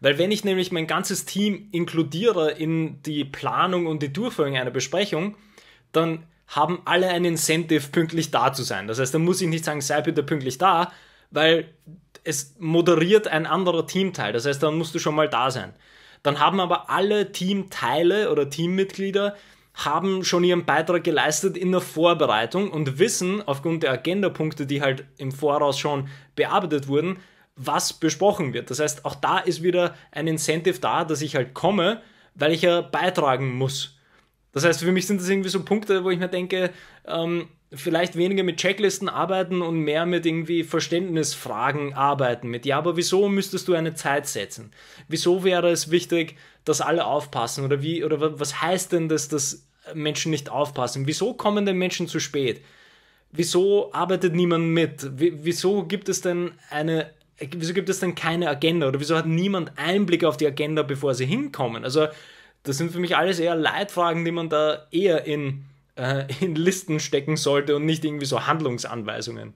Weil wenn ich nämlich mein ganzes Team inkludiere in die Planung und die Durchführung einer Besprechung, dann haben alle ein Incentive, pünktlich da zu sein. Das heißt, dann muss ich nicht sagen, sei bitte pünktlich da, weil es moderiert ein anderer Teamteil. Das heißt, dann musst du schon mal da sein. Dann haben aber alle Teamteile oder Teammitglieder haben schon ihren Beitrag geleistet in der Vorbereitung und wissen aufgrund der Agendapunkte, die halt im Voraus schon bearbeitet wurden, was besprochen wird. Das heißt, auch da ist wieder ein Incentive da, dass ich halt komme, weil ich ja beitragen muss. Das heißt, für mich sind das irgendwie so Punkte, wo ich mir denke, ähm, vielleicht weniger mit Checklisten arbeiten und mehr mit irgendwie Verständnisfragen arbeiten. Mit ja, aber wieso müsstest du eine Zeit setzen? Wieso wäre es wichtig, dass alle aufpassen? Oder wie, oder was heißt denn, das, dass Menschen nicht aufpassen? Wieso kommen denn Menschen zu spät? Wieso arbeitet niemand mit? Wieso gibt es denn eine wieso gibt es dann keine Agenda oder wieso hat niemand Einblick auf die Agenda, bevor sie hinkommen? Also das sind für mich alles eher Leitfragen, die man da eher in, äh, in Listen stecken sollte und nicht irgendwie so Handlungsanweisungen.